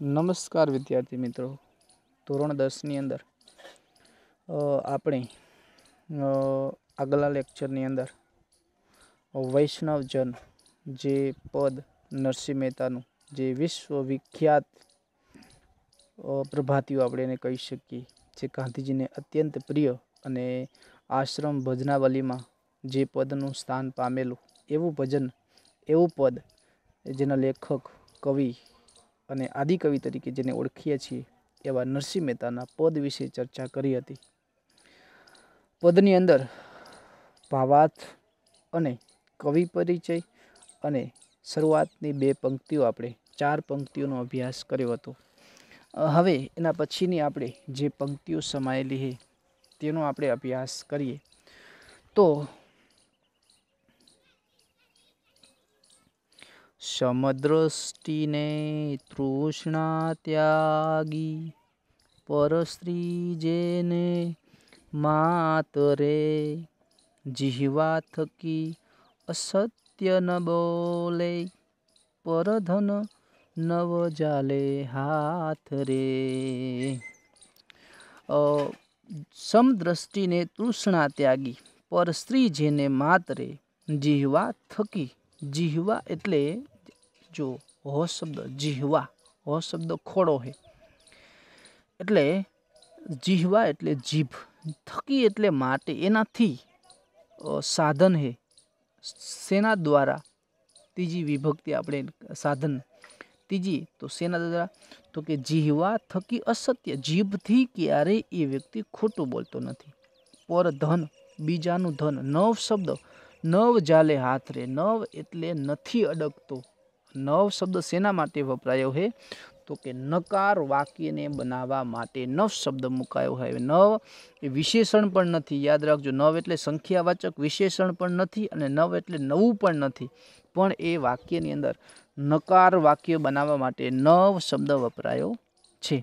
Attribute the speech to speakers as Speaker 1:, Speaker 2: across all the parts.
Speaker 1: નમસ્કાર વિદ્યાર્થી મિત્રો ધોરણ દસની અંદર આપણે આગલા લેક્ચરની અંદર વૈષ્ણવજન જે પદ નરસિંહ મહેતાનું જે વિશ્વવિખ્યાત પ્રભાતિઓ આપણે એને કહી શકીએ જે ગાંધીજીને અત્યંત પ્રિય અને આશ્રમ ભજનાવલીમાં જે પદનું સ્થાન પામેલું એવું ભજન એવું પદ જેના લેખક કવિ અને આદિકવિ તરીકે જેને ઓળખીએ છીએ એવા નરસિંહ મહેતાના પદ વિશે ચર્ચા કરી હતી પદની અંદર ભાવાર્થ અને કવિ પરિચય અને શરૂઆતની બે પંક્તિઓ આપણે ચાર પંક્તિઓનો અભ્યાસ કર્યો હતો હવે એના પછીની આપણે જે પંક્તિઓ સમાયેલી છે તેનો આપણે અભ્યાસ કરીએ તો સમદ્રષ્ટિને તૃષ્ણા ત્યાગી પરસ્ત્રી જેને માતરે જીહવા થકી અસત્ય ન બોલે પરધન નવ જાલે હાથ રે સમદ્રષ્ટિને તૃષ્ણા ત્યાગી પર સ્ત્રી જેને માતરે જીહવા થકી જીહવા એટલે जो हो शब्द जिह्वा हो शब्द खोडो है એટલે जिह्वा એટલે જીભ થકી એટલે માતે એનાથી સાધન હે સેના દ્વારા તીજી વિભક્તિ આપણે સાધન તીજી તો સેના દ્વારા તો કે જીह्वा थकी असत्य જીભ થી કે અરે એ વ્યક્તિ ખોટું બોલતો નથી પરધન બીજાનું ધન નવ શબ્દ નવ જાલે હાથ રે નવ એટલે નથી अडકતો નવ શબ્દ શેના માટે વપરાયો છે તો કે નકાર વાક્યને બનાવવા માટે નવ શબ્દ મુકાયો હોય નવ એ વિશેષણ પણ નથી યાદ રાખજો નવ એટલે સંખ્યાવાચક વિશેષણ પણ નથી અને નવ એટલે નવું પણ નથી પણ એ વાક્યની અંદર નકાર વાક્ય બનાવવા માટે નવ શબ્દ વપરાયો છે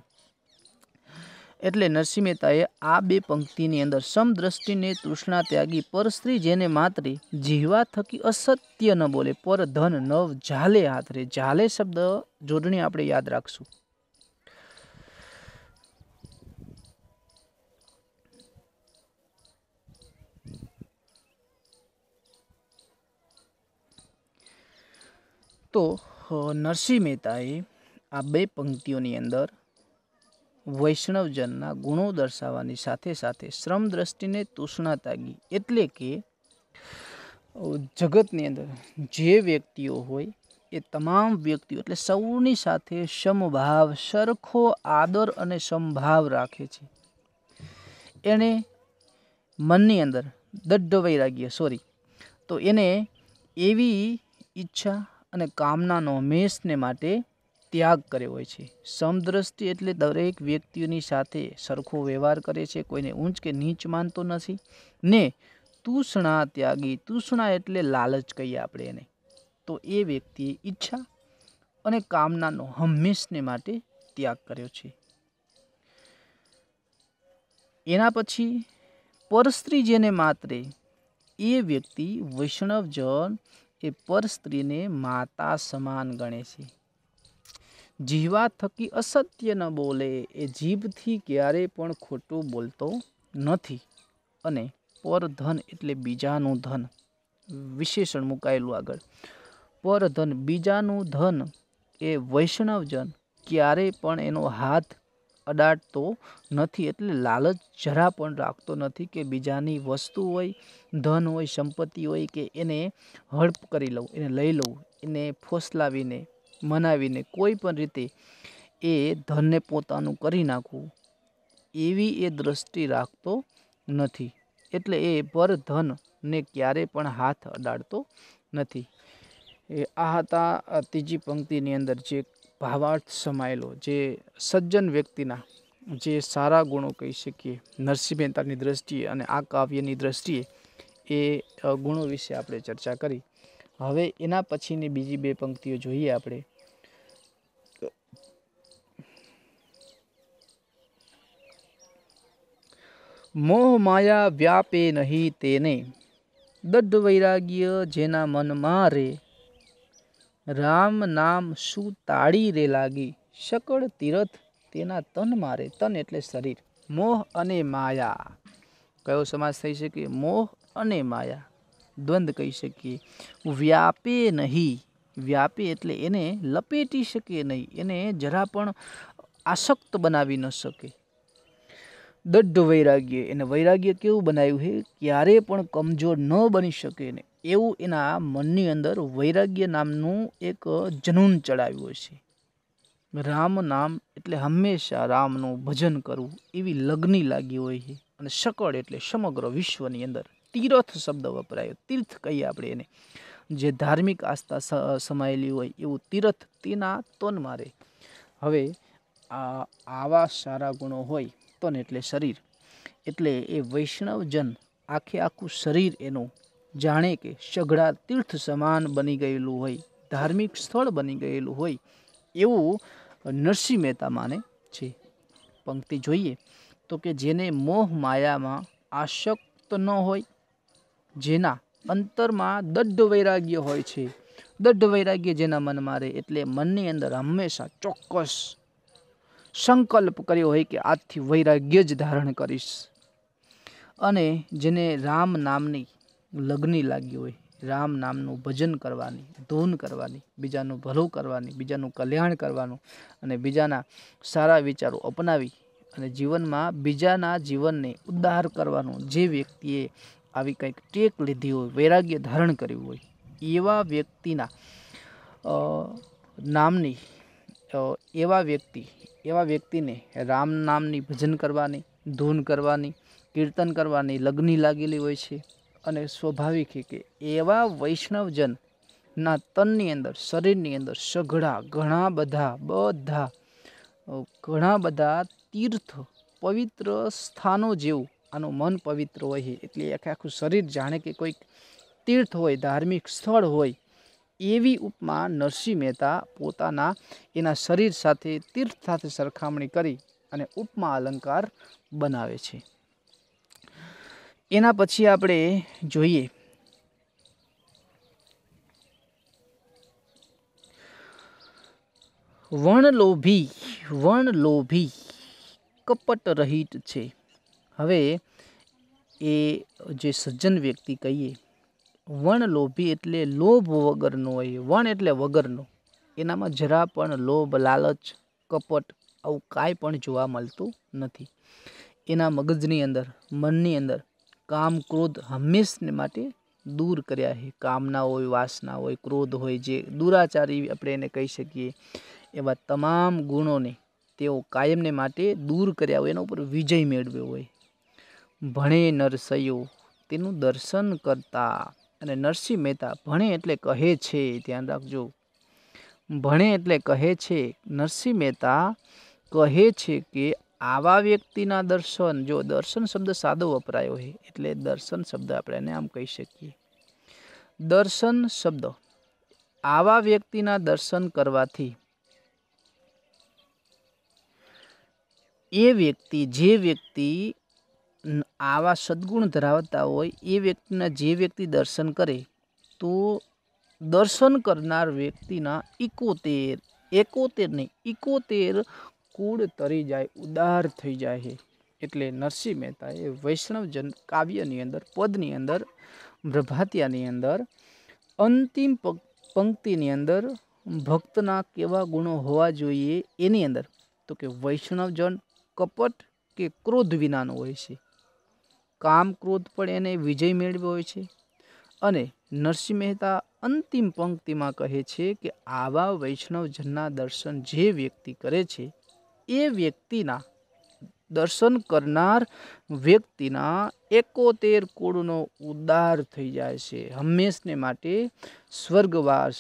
Speaker 1: એટલે નરસિંહ મહેતાએ આ બે પંક્તિની અંદર સમદ્રષ્ટિને તૃષ્ણા ત્યાગી પર સ્ત્રી જેને માત્રી જીવા થકી અસત્ય ન બોલે પર ધન નવ ઝાલે હાથરે ઝાલે શબ્દ જોડણી આપણે યાદ રાખશું તો નરસિંહ મહેતાએ આ બે પંક્તિઓની અંદર વૈષ્ણવજનના ગુણો દર્શાવવાની સાથે સાથે શ્રમ દ્રષ્ટિને તૂષણા તાગી એટલે કે જગતની અંદર જે વ્યક્તિઓ હોય એ તમામ વ્યક્તિઓ એટલે સૌની સાથે સમભાવ સરખો આદર અને સમભાવ રાખે છે એણે મનની અંદર દઢ વૈરાગ્ય સોરી તો એને એવી ઈચ્છા અને કામનાનો હંમેશને માટે ત્યાગ કર્યો હોય છે સમદ્રષ્ટિ એટલે દરેક વ્યક્તિઓની સાથે સરખો વ્યવહાર કરે છે કોઈને ઊંચ કે નીચ માનતો નથી ને તૂષણા ત્યાગી તૂષણા એટલે લાલચ કહીએ આપણે એને તો એ વ્યક્તિએ ઈચ્છા અને કામનાનો હંમેશને માટે ત્યાગ કર્યો છે એના પછી પરસ્ત્રી જેને માત્રે એ વ્યક્તિ વૈષ્ણવજન એ પરસ્ત્રીને માતા સમાન ગણે છે જીવા થકી અસત્ય ન બોલે એ જીભથી ક્યારેય પણ ખોટું બોલતો નથી અને પરધન એટલે બીજાનું ધન વિશેષણ મુકાયેલું આગળ પરધન બીજાનું ધન એ વૈષ્ણવજન ક્યારેય પણ એનો હાથ અડાડતો નથી એટલે લાલચ જરા પણ રાખતો નથી કે બીજાની વસ્તુ હોય ધન હોય સંપત્તિ હોય કે એને હડપ કરી લઉં એને લઈ લઉં એને ફોસલાવીને મનાવીને કોઈ પણ રીતે એ ધનને પોતાનું કરી નાખવું એવી એ દ્રષ્ટિ રાખતો નથી એટલે એ પર ધનને ક્યારેય પણ હાથ અડાડતો નથી એ આ હતા ત્રીજી પંક્તિની અંદર જે ભાવાર્થ સમાયેલો જે સજ્જન વ્યક્તિના જે સારા ગુણો કહી શકીએ નરસિંહ મહેતાની દ્રષ્ટિએ અને આ કાવ્યની દ્રષ્ટિએ એ ગુણો વિશે આપણે ચર્ચા કરી હવે એના પછીની બીજી બે પંક્તિઓ જોઈએ આપણે મોહ માયા વ્યાપે નહીં તેને દઢ વૈરાગ્ય જેના મનમાં રે રામ નામ શું તાળી રે લાગી સકળ તીરથ તેના તન મારે તન એટલે શરીર મોહ અને માયા કયો સમાજ થઈ શકે મોહ અને માયા દ્વંદ કહી શકીએ વ્યાપે નહીં વ્યાપે એટલે એને લપેટી શકે નહીં એને જરા પણ આસક્ત બનાવી ન શકે દઢ વૈરાગ્ય એને વૈરાગ્ય કેવું બનાવ્યું છે ક્યારે પણ કમજોર ન બની શકે ને એવું એના મનની અંદર વૈરાગ્ય નામનું એક જનૂન ચડાવ્યું છે રામ નામ એટલે હંમેશા રામનું ભજન કરવું એવી લગ્ની લાગી હોય છે અને સકળ એટલે સમગ્ર વિશ્વની અંદર તીરથ શબ્દ વપરાયો તીર્થ કહીએ આપણે એને જે ધાર્મિક આસ્થા સમાયેલી હોય એવું તીરથ તેના તન મારે હવે આવા સારા ગુણો હોય તન એટલે શરીર એટલે એ વૈષ્ણવજન આખે આખું શરીર એનું જાણે કે સઘળા તીર્થ સમાન બની ગયેલું હોય ધાર્મિક સ્થળ બની ગયેલું હોય એવું નરસિંહ મહેતા માને છે પંક્તિ જોઈએ તો કે જેને મોહ માયામાં આશક્ત ન હોય જેના અંતરમાં દઢ વૈરાગ્ય હોય છે દઢ વૈરાગ્ય જેના મનમાં રહે એટલે મનની અંદર હંમેશા ચોક્કસ સંકલ્પ કર્યો હોય કે આજથી વૈરાગ્ય જ ધારણ કરીશ અને જેને રામ નામની લગ્ની લાગી હોય રામ નામનું ભજન કરવાની ધૂન કરવાની બીજાનું ભલું કરવાની બીજાનું કલ્યાણ કરવાનું અને બીજાના સારા વિચારો અપનાવી અને જીવનમાં બીજાના જીવનને ઉદ્ધાર કરવાનું જે વ્યક્તિએ આવી કંઈક ટેક લીધી હોય વૈરાગ્ય ધારણ કર્યું હોય એવા વ્યક્તિના નામની એવા વ્યક્તિ એવા વ્યક્તિને રામ નામની ભજન કરવાની ધૂન કરવાની કીર્તન કરવાની લગ્ની લાગેલી હોય છે અને સ્વાભાવિક કે એવા વૈષ્ણવજનના તનની અંદર શરીરની અંદર સઘળા ઘણા બધા બધા ઘણા બધા તીર્થ પવિત્ર સ્થાનો જેવું આનું મન પવિત્ર હોય એટલે આખે આખું શરીર જાણે કે કોઈક તીર્થ હોય ધાર્મિક સ્થળ હોય એવી ઉપમા નરસિંહ મહેતા પોતાના એના શરીર સાથે તીર્થ સાથે સરખામણી કરી અને ઉપમા અલંકાર બનાવે છે એના પછી આપણે જોઈએ વણલોભી વણલોભી કપટ રહિત છે હવે એ જે સજ્જન વ્યક્તિ કહીએ વણ લોભી એટલે લોભ વગરનો હોય વણ એટલે વગરનો એનામાં જરા પણ લોભ લાલચ કપટ આવું કાંઈ પણ જોવા મળતું નથી એના મગજની અંદર મનની અંદર કામ ક્રોધ હંમેશને માટે દૂર કર્યા છે કામના હોય વાસના હોય ક્રોધ હોય જે દુરાચારી આપણે એને કહી શકીએ એવા તમામ ગુણોને તેઓ કાયમને માટે દૂર કર્યા હોય એના ઉપર વિજય મેળવ્યો હોય ભણે નરસયો તેનું દર્શન કરતા અને નરસિંહ મહેતા ભણે એટલે કહે છે ધ્યાન રાખજો ભણે એટલે કહે છે નરસિંહ મહેતા કહે છે કે આવા વ્યક્તિના દર્શન જો દર્શન શબ્દ સાદો વપરાયો છે એટલે દર્શન શબ્દ આપણે એને આમ કહી શકીએ દર્શન શબ્દ આવા વ્યક્તિના દર્શન કરવાથી એ વ્યક્તિ જે વ્યક્તિ આવા સદ્ગુણ ધરાવતા હોય એ વ્યક્તિના જે વ્યક્તિ દર્શન કરે તો દર્શન કરનાર વ્યક્તિના ઇકોતેર એકોતેર નહીં ઇકોતેર કુળ તરી જાય ઉદાર થઈ જાય છે એટલે નરસિંહ મહેતાએ વૈષ્ણવજન કાવ્યની અંદર પદની અંદર પ્રભાતિયાની અંદર અંતિમ પંક્તિની અંદર ભક્તના કેવા ગુણો હોવા જોઈએ એની અંદર તો કે વૈષ્ણવજન કપટ કે ક્રોધ વિનાનો હોય છે કામ ક્રોધ પણ એને વિજય મેળવ્યો હોય છે અને નરસિંહ મહેતા અંતિમ પંક્તિમાં કહે છે કે આવા વૈષ્ણવજનના દર્શન જે વ્યક્તિ કરે છે એ વ્યક્તિના દર્શન કરનાર વ્યક્તિના એકોતેર કુળનો ઉદ્ધાર થઈ જાય છે હંમેશને માટે સ્વર્ગવાસ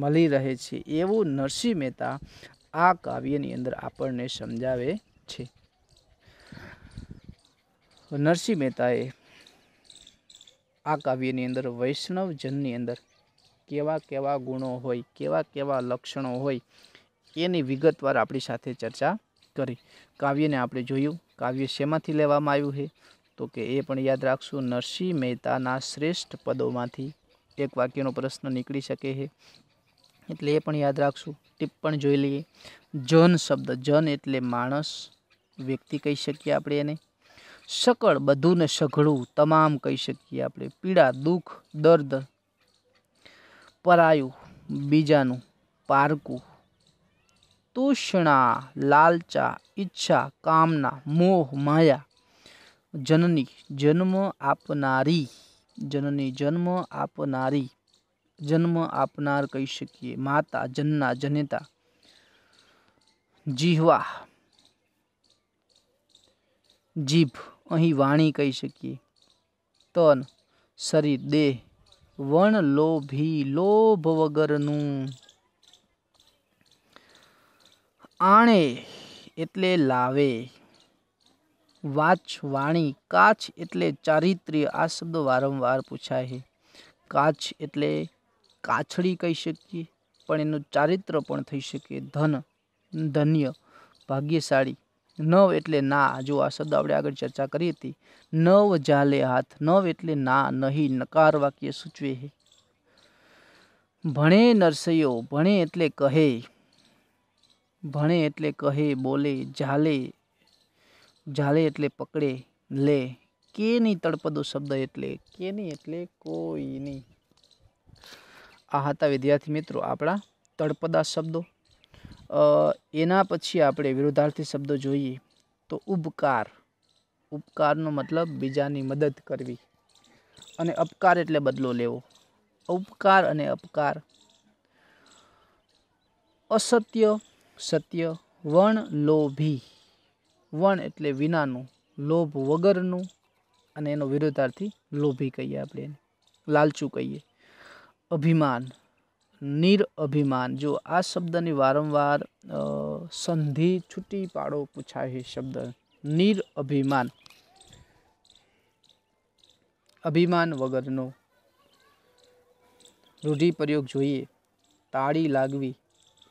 Speaker 1: મળી રહે છે એવું નરસિંહ મહેતા આ કાવ્યની અંદર આપણને સમજાવે છે નરસિંહ મહેતાએ આ કાવ્યની અંદર વૈષ્ણવજનની અંદર કેવા કેવા ગુણો હોય કેવા કેવા લક્ષણો હોય એની વિગતવાર આપણી સાથે ચર્ચા કરી કાવ્યને આપણે જોયું કાવ્ય શેમાંથી લેવામાં આવ્યું છે તો કે એ પણ યાદ રાખશું નરસિંહ મહેતાના શ્રેષ્ઠ પદોમાંથી એક વાક્યનો પ્રશ્ન નીકળી શકે છે એટલે એ પણ યાદ રાખશું ટિપ્પણ જોઈ લઈએ જન શબ્દ જન એટલે માણસ વ્યક્તિ કહી શકીએ આપણે એને સકળ બધું સઘળું તમામ કહી શકીએ આપણે પીડા દુઃખ દર્દ પરાયું બીજાનું પારકું તૂષણા લાલચા ઈચ્છા કામના મોહ માયા જનની જન્મ આપનારી જનની જન્મ આપનારી જન્મ આપનાર કહી શકીએ માતા જન્ના જનેતા જીહવા જીભ અહીં વાણી કહી શકીએ તન શરીર દેહ વણ લોભી લોભ વગરનું આણે એટલે લાવે વાચ વાણી કાચ એટલે ચારિત્ર્ય આ શબ્દ વારંવાર પૂછાય છે કાચ એટલે કાછડી કહી શકીએ પણ એનું ચારિત્ર પણ થઈ શકે ધન ધન્ય ભાગ્યશાળી નવ એટલે ના જો આ શબ્દ આપણે આગળ ચર્ચા કરી હતી નવ જાલે હાથ નવ એટલે ના નહીં નકાર વાક્ય સૂચવે હે ભણે નરસૈયો ભણે એટલે કહે ભણે એટલે કહે બોલે જાલે જાલે એટલે પકડે લે કેની તળપદો શબ્દ એટલે કેની એટલે કોઈની આ હતા વિદ્યાર્થી મિત્રો આપણા તળપદા શબ્દો એના પછી આપણે વિરુદ્ધાર્થી શબ્દો જોઈએ તો ઉપકાર ઉપકારનો મતલબ બીજાની મદદ કરવી અને અપકાર એટલે બદલો લેવો ઉપકાર અને અપકાર અસત્ય સત્ય વણ લોભી વણ એટલે વિનાનું લોભ વગરનું અને એનો વિરોધાર્થી લોભી કહીએ આપણે એને લાલચું કહીએ અભિમાન નિરઅભિમાન જો આ શબ્દની વારંવાર સંધિ છૂટી પાડો પૂછાય શબ્દ નિરઅભિમાન અભિમાન વગરનો રૂઢિપ્રયોગ જોઈએ તાળી લાગવી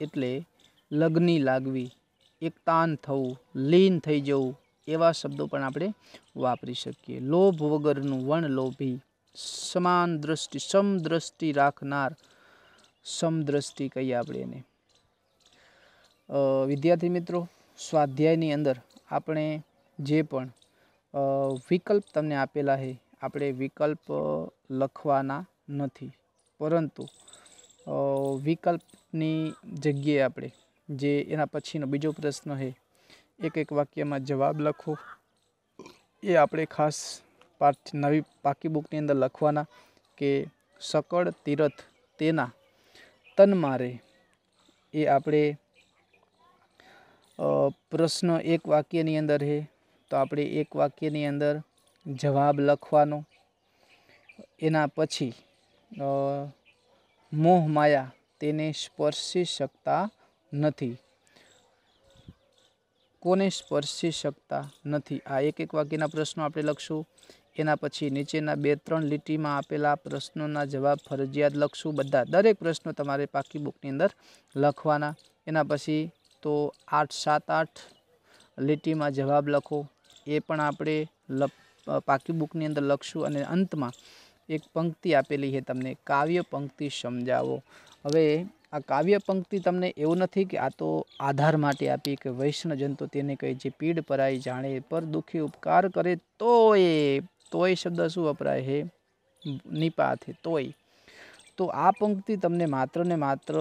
Speaker 1: એટલે લગ્ની લાગવી એકતાન થવું લીન થઈ જવું એવા શબ્દો પણ આપણે વાપરી શકીએ લોભ વગરનું વણ લોભી સમાન દ્રષ્ટિ સમદ્રષ્ટિ રાખનાર સમદ્રષ્ટિ કહીએ આપણે એને વિદ્યાર્થી મિત્રો સ્વાધ્યાયની અંદર આપણે જે પણ વિકલ્પ તમને આપેલા છે આપણે વિકલ્પ લખવાના નથી પરંતુ વિકલ્પની જગ્યાએ આપણે જે એના પછીનો બીજો પ્રશ્ન છે એક એક વાક્યમાં જવાબ લખો એ આપણે ખાસ પાઠ નવી પાકી બુકની અંદર લખવાના કે સકળ તીરથ તેના તન મારે એ આપણે પ્રશ્ન એક વાક્યની અંદર છે તો આપણે એક વાક્યની અંદર જવાબ લખવાનો એના પછી મોહ માયા તેને સ્પર્શી શકતા નથી કોને સ્પર્શી શકતા નથી આ એક એક વાક્યના પ્રશ્નો આપણે લખશું એના પછી નીચેના બે ત્રણ લીટીમાં આપેલા પ્રશ્નોના જવાબ ફરજિયાત લખશું બધા દરેક પ્રશ્નો તમારે પાકી બુકની અંદર લખવાના એના પછી તો આઠ સાત આઠ લીટીમાં જવાબ લખો એ પણ આપણે પાકી બુકની અંદર લખશું અને અંતમાં એક પંક્તિ આપેલી છે તમને કાવ્ય પંક્તિ સમજાવો હવે આ કાવ્ય પંક્તિ તમને એવું નથી કે આ તો આધાર માટે આપી કે વૈષ્ણવ જંતુ તેને કહે જે પીડ પરાઈ જાણે પર દુઃખી ઉપકાર કરે તો એ તોય શબ્દ શું વપરાય છે નિપાથી તોય તો આ પંક્તિ તમને માત્ર ને માત્ર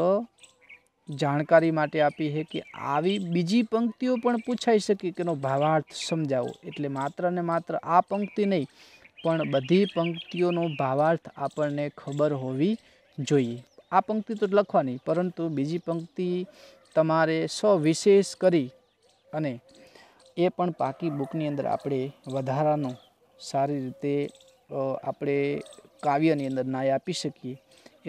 Speaker 1: જાણકારી માટે આપી છે કે આવી બીજી પંક્તિઓ પણ પૂછાઈ શકે કે એનો ભાવાર્થ સમજાવો એટલે માત્ર ને માત્ર આ પંક્તિ નહીં પણ બધી પંક્તિઓનો ભાવાર્થ આપણને ખબર હોવી જોઈએ આ પંક્તિ તો લખવાની પરંતુ બીજી પંક્તિ તમારે સવિશેષ કરી અને એ પણ પાકી બુકની અંદર આપણે વધારાનો સારી રીતે આપણે કાવ્યની અંદર ન્યાય આપી શકીએ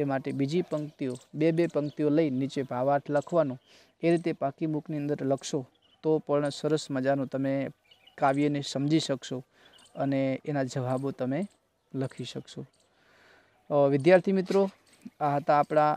Speaker 1: એ માટે બીજી પંક્તિઓ બે બે પંક્તિઓ લઈ નીચે ભાવાર્થ લખવાનો એ રીતે પાકી બુકની અંદર લખશો તો પણ સરસ મજાનું તમે કાવ્યને સમજી શકશો અને એના જવાબો તમે લખી શકશો વિદ્યાર્થી મિત્રો આ હતા આપણા